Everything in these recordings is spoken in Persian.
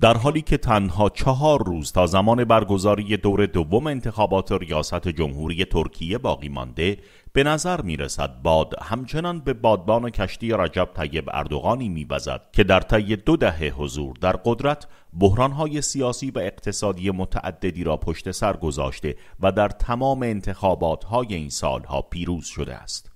در حالی که تنها چهار روز تا زمان برگزاری دور دوم انتخابات ریاست جمهوری ترکیه باقی مانده به نظر می رسد باد همچنان به بادبان کشتی رجب طیب اردوغانی می بزد که در طی دو دهه حضور در قدرت بحرانهای سیاسی و اقتصادی متعددی را پشت سر گذاشته و در تمام انتخابات های این سالها پیروز شده است.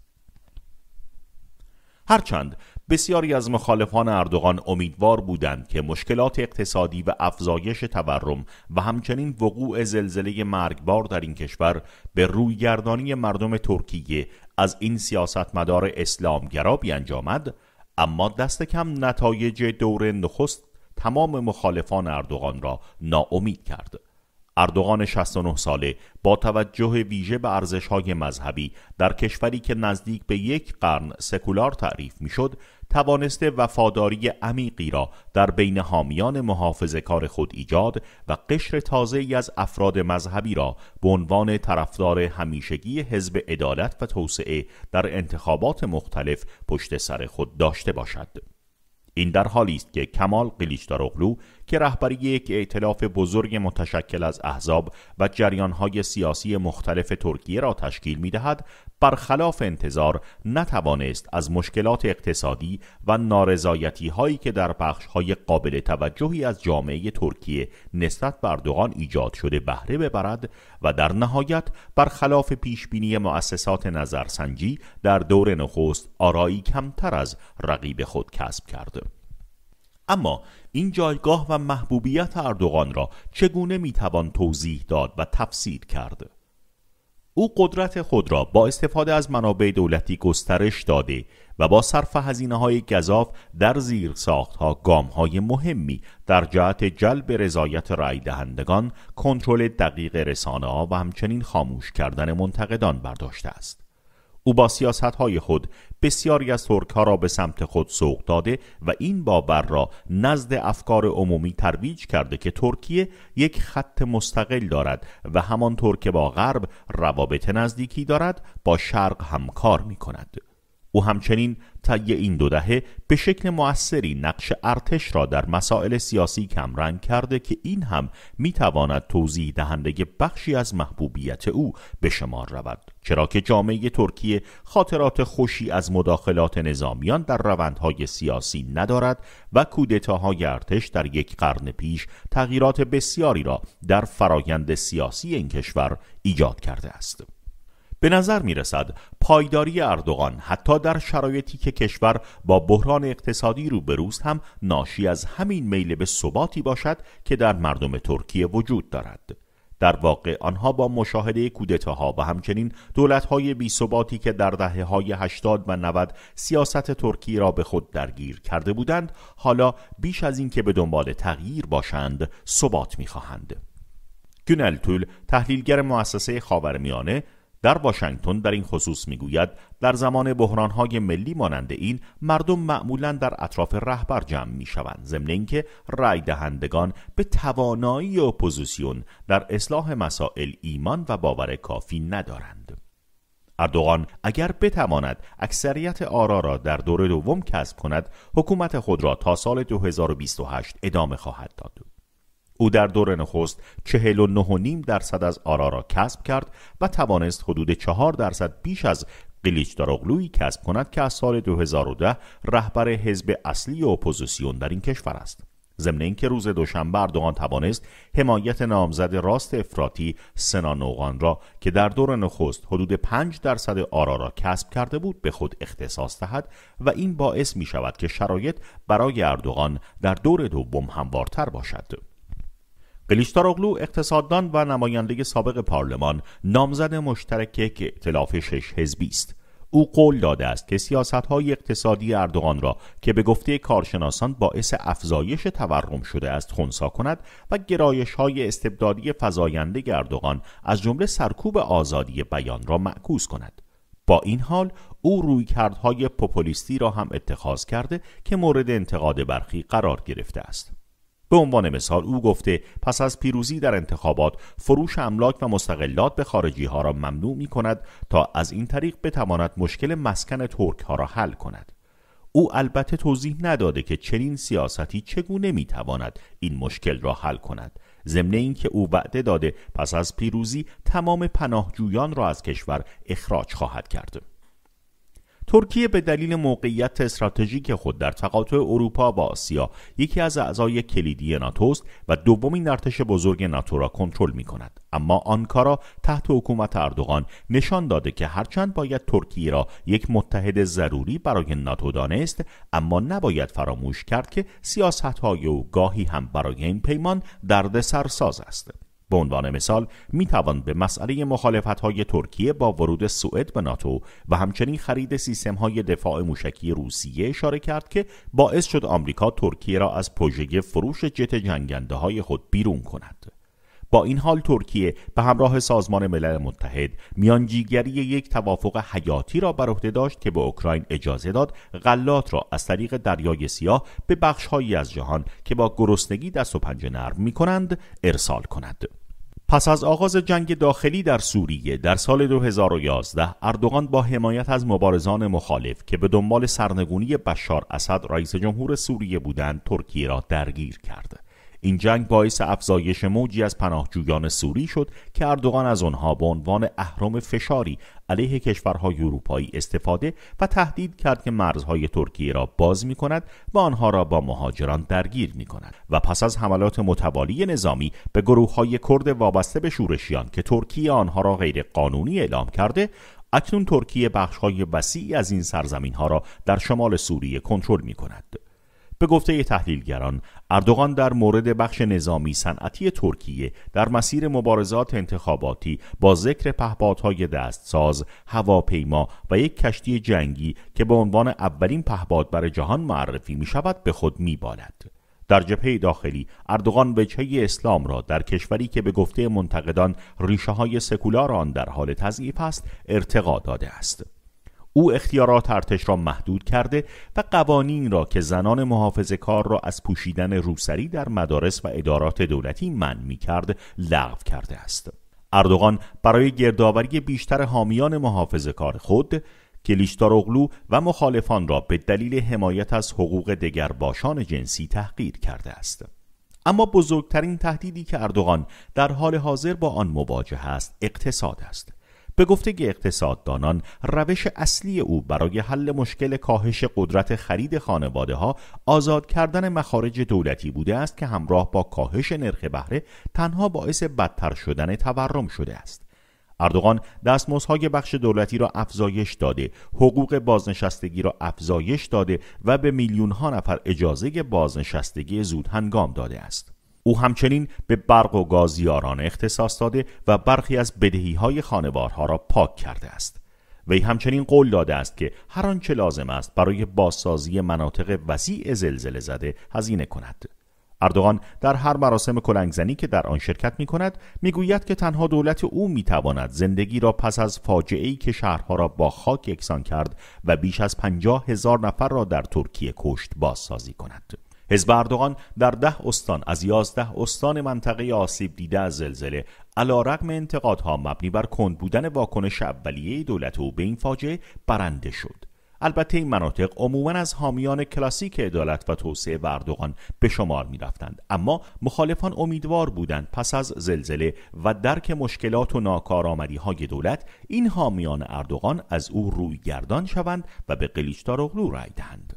هرچند بسیاری از مخالفان اردوغان امیدوار بودند که مشکلات اقتصادی و افزایش تورم و همچنین وقوع زلزله مرگبار در این کشور به رویگردانی مردم ترکیه از این سیاستمدار اسلامگرا بیانجامد اما دست کم نتایج دور نخست تمام مخالفان اردوغان را ناامید کرد اردوغان 69 ساله با توجه ویژه به های مذهبی در کشوری که نزدیک به یک قرن سکولار تعریف میشد توانسته وفاداری عمیقی را در بین حامیان محافظ کار خود ایجاد و قشر تازه از افراد مذهبی را به عنوان طرفدار همیشگی حزب عدالت و توسعه در انتخابات مختلف پشت سر خود داشته باشد. این در حالی است که کمال داروغلو که رهبری یک ائتلاف بزرگ متشکل از احزاب و جریانهای سیاسی مختلف ترکیه را تشکیل می دهد برخلاف انتظار نتوانست از مشکلات اقتصادی و نارضایتی هایی که در بخش قابل توجهی از جامعه ترکیه نسبت به اردوغان ایجاد شده بهره ببرد و در نهایت برخلاف پیش بینی مؤسسات نظرسنجی در دور نخست آرایی کمتر از رقیب خود کسب کرد. اما این جایگاه و محبوبیت اردوغان را چگونه میتوان توضیح داد و تفسیر کرد او قدرت خود را با استفاده از منابع دولتی گسترش داده و با صرف هزینه های گذاف در زیر ساختها، گام های مهمی در جهت جلب رضایت رای دهندگان کنترل دقیق رسانه ها و همچنین خاموش کردن منتقدان برداشته است او با سیاست های خود بسیاری از ترک ها را به سمت خود سوق داده و این باور را نزد افکار عمومی ترویج کرده که ترکیه یک خط مستقل دارد و همانطور که با غرب روابط نزدیکی دارد با شرق همکار می کند او همچنین طی این دو دهه به شکل موثری نقش ارتش را در مسائل سیاسی کمرنگ کرده که این هم میتواند توضیح دهنده بخشی از محبوبیت او به شمار رود چرا که جامعه ترکیه خاطرات خوشی از مداخلات نظامیان در روندهای سیاسی ندارد و کودتاهای ارتش در یک قرن پیش تغییرات بسیاری را در فرایند سیاسی این کشور ایجاد کرده است به نظر می رسد پایداری اردوغان حتی در شرایطی که کشور با بحران اقتصادی روبروست هم ناشی از همین میل به ثباتی باشد که در مردم ترکیه وجود دارد در واقع آنها با مشاهده کودتاها و همچنین بی صباتی که در دهه های 80 و 90 سیاست ترکیه را به خود درگیر کرده بودند حالا بیش از اینکه به دنبال تغییر باشند ثبات می‌خواهند گنل تول تحلیلگر مؤسسه خاورمیانه در واشنگتن در این خصوص میگوید در زمان بحرانهای ملی مانند این مردم معمولا در اطراف رهبر جمع می شوند ضمن اینکه رای دهندگان به توانایی اپوزیسیون در اصلاح مسائل ایمان و باور کافی ندارند اردوغان اگر بتواند اکثریت آرا را در دور دوم کسب کند حکومت خود را تا سال 2028 ادامه خواهد داد او در دور نخست 49.5 درصد از آرا را کسب کرد و توانست حدود 4 درصد بیش از قلیچ داروغلوی کسب کند که از سال 2010 رهبر حزب اصلی اپوزیسیون در این کشور است. ضمن اینکه روز دوشنبه اردوغان توانست حمایت نامزد راست افراطی سنا نوغان را که در دور نخست حدود 5 درصد آرا را کسب کرده بود به خود اختصاص دهد و این باعث می شود که شرایط برای اردوغان در دور دوم هموارتر باشد. اغلو اقتصاددان و نماینده سابق پارلمان نامزد مشترک که اعتلاف شش حزبی است او قول داده است که سیاست های اقتصادی اردوغان را که به گفته کارشناسان باعث افزایش تورم شده است خونسا کند و گرایش های استبدادی فزاینده اردوغان از جمله سرکوب آزادی بیان را معکوس کند با این حال او رویکردهای پوپولیستی را هم اتخاذ کرده که مورد انتقاد برخی قرار گرفته است به عنوان مثال او گفته پس از پیروزی در انتخابات فروش املاک و مستقلات به خارجی ها را ممنوع می کند تا از این طریق بتواند مشکل مسکن ترک ها را حل کند او البته توضیح نداده که چنین سیاستی چگونه می تواند این مشکل را حل کند ضمن اینکه او وعده داده پس از پیروزی تمام پناهجویان را از کشور اخراج خواهد کرد ترکیه به دلیل موقعیت استراتژیک خود در تقاطع اروپا با آسیا یکی از اعضای کلیدی ناتوست و دومین ارتش بزرگ ناتو را کنترل می کند اما آنکارا تحت حکومت اردوغان نشان داده که هرچند باید ترکیه را یک متحد ضروری برای ناتو دانست اما نباید فراموش کرد که سیاست های او گاهی هم برای این پیمان دردسرساز ساز است به عنوان مثال می توان به مسئله مخالفت های ترکیه با ورود سوئد به ناتو و همچنین خرید سیستم های دفاع موشکی روسیه اشاره کرد که باعث شد آمریکا ترکیه را از پروژه فروش جت جنگنده های خود بیرون کند. با این حال ترکیه به همراه سازمان ملل متحد میانجیگری یک توافق حیاتی را بر عهده داشت که به اوکراین اجازه داد غلات را از طریق دریای سیاه به هایی از جهان که با گرسنگی دست و پنجه نرم می کنند ارسال کند. پس از آغاز جنگ داخلی در سوریه در سال 2011 اردوغان با حمایت از مبارزان مخالف که به دنبال سرنگونی بشار اسد رئیس جمهور سوریه بودند ترکیه را درگیر کرد. این جنگ باعث افزایش موجی از پناهجویان سوری شد که اردوغان از آنها به عنوان اهرام فشاری علیه کشورهای اروپایی استفاده و تهدید کرد که مرزهای ترکیه را باز می کند و آنها را با مهاجران درگیر می کند و پس از حملات متوالی نظامی به گروه های کرد وابسته به شورشیان که ترکیه آنها را غیر قانونی اعلام کرده اکنون ترکیه های وسیعی از این سرزمین ها را در شمال سوریه کنترل می کند. به گفته تحلیلگران اردوغان در مورد بخش نظامی صنعتی ترکیه در مسیر مبارزات انتخاباتی با ذکر پهپادهای دستساز، هواپیما و یک کشتی جنگی که به عنوان اولین پهپاد برای جهان معرفی می شود به خود می بالد. در جبهه داخلی اردوغان وجهه اسلام را در کشوری که به گفته منتقدان ریشه های سکولار آن در حال تضعیف است ارتقا داده است او اختیارات ارتش را محدود کرده و قوانین را که زنان محافظ کار را از پوشیدن روسری در مدارس و ادارات دولتی من می کرد لغو کرده است. اردوغان برای گردآوری بیشتر حامیان محافظ کار خود اغلو و مخالفان را به دلیل حمایت از حقوق باشان جنسی تحقیر کرده است. اما بزرگترین تهدیدی که اردوغان در حال حاضر با آن مواجه است اقتصاد است به گفته اقتصاددانان روش اصلی او برای حل مشکل کاهش قدرت خرید خانواده ها آزاد کردن مخارج دولتی بوده است که همراه با کاهش نرخ بهره تنها باعث بدتر شدن تورم شده است. اردوغان دستمزدهای بخش دولتی را افزایش داده، حقوق بازنشستگی را افزایش داده و به ها نفر اجازه بازنشستگی زود هنگام داده است. او همچنین به برق و گازیاران اختصاص داده و برخی از بدهی های خانوارها را پاک کرده است. وی همچنین قول داده است که هر آنچه لازم است برای بازسازی مناطق وسیع زلزله زده هزینه کند. اردوغان در هر مراسم کلنگزنی که در آن شرکت می کند می گوید که تنها دولت او می تواند زندگی را پس از فاجعه ای که شهرها را با خاک یکسان کرد و بیش از پنجاه هزار نفر را در ترکیه کشت بازسازی کند. حزب اردوغان در ده استان از یازده استان منطقه آسیب دیده از زلزله رقم انتقادها مبنی بر کند بودن واکنش اولیه دولت او به این فاجعه برنده شد البته این مناطق عموما از حامیان کلاسیک عدالت و توسعه و اردوغان به شمار می رفتند اما مخالفان امیدوار بودند پس از زلزله و درک مشکلات و ناکارآمدی های دولت این حامیان اردوغان از او روی گردان شوند و به قلیچدار اغلو رای دهند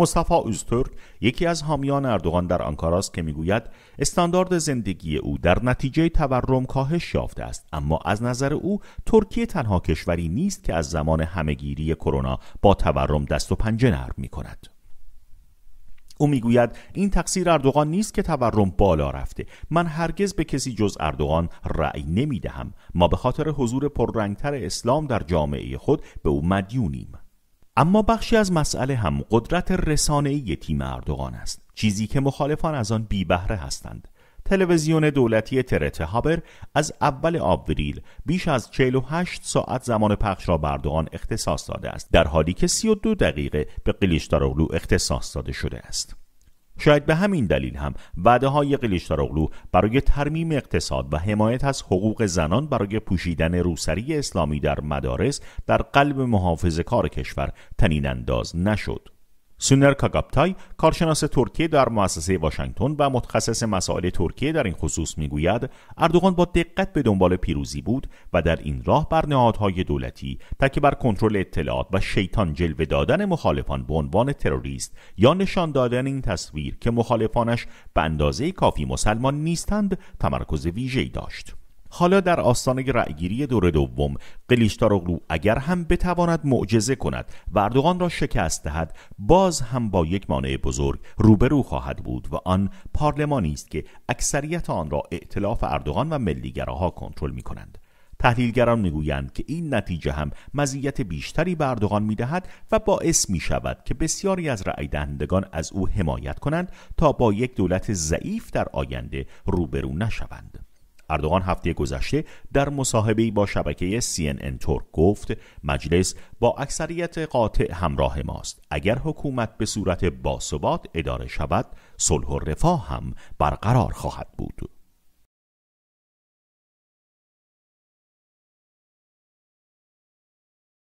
مصطفی ترک یکی از حامیان اردوغان در آنکارا است که میگوید استاندارد زندگی او در نتیجه تورم کاهش یافته است اما از نظر او ترکیه تنها کشوری نیست که از زمان همهگیری کرونا با تورم دست و پنجه نرم می کند. او میگوید این تقصیر اردوغان نیست که تورم بالا رفته من هرگز به کسی جز اردوغان رأی نمیدهم ما به خاطر حضور پررنگتر اسلام در جامعه خود به او مدیونیم اما بخشی از مسئله هم قدرت رسانه‌ای تیم اردوغان است چیزی که مخالفان از آن بی بهره هستند تلویزیون دولتی ترت هابر از اول آوریل بیش از 48 ساعت زمان پخش را به اردوغان اختصاص داده است در حالی که 32 دقیقه به قلیشتاروغلو اختصاص داده شده است شاید به همین دلیل هم وعده های قلیشتاراغلو برای ترمیم اقتصاد و حمایت از حقوق زنان برای پوشیدن روسری اسلامی در مدارس در قلب محافظ کار کشور تنین انداز نشد. سونر کاگابتای کارشناس ترکیه در مؤسسه واشنگتن و متخصص مسائل ترکیه در این خصوص میگوید اردوغان با دقت به دنبال پیروزی بود و در این راه بر نهادهای دولتی تکه بر کنترل اطلاعات و شیطان جلوه دادن مخالفان به عنوان تروریست یا نشان دادن این تصویر که مخالفانش به اندازه کافی مسلمان نیستند تمرکز ویژه‌ای داشت حالا در آستانه رأیگیری دور دوم قلیشتاروغلو اگر هم بتواند معجزه کند و اردوغان را شکست دهد باز هم با یک مانع بزرگ روبرو خواهد بود و آن پارلمانی است که اکثریت آن را ائتلاف اردوغان و ملیگراها کنترل می کنند. تحلیلگران میگویند که این نتیجه هم مزیت بیشتری به اردوغان میدهد و باعث می شود که بسیاری از رأی دهندگان از او حمایت کنند تا با یک دولت ضعیف در آینده روبرو نشوند. اردوغان هفته گذشته در مصاحبه‌ای با شبکه CNN ترک گفت مجلس با اکثریت قاطع همراه ماست اگر حکومت به صورت باثبات اداره شود صلح و رفاه هم برقرار خواهد بود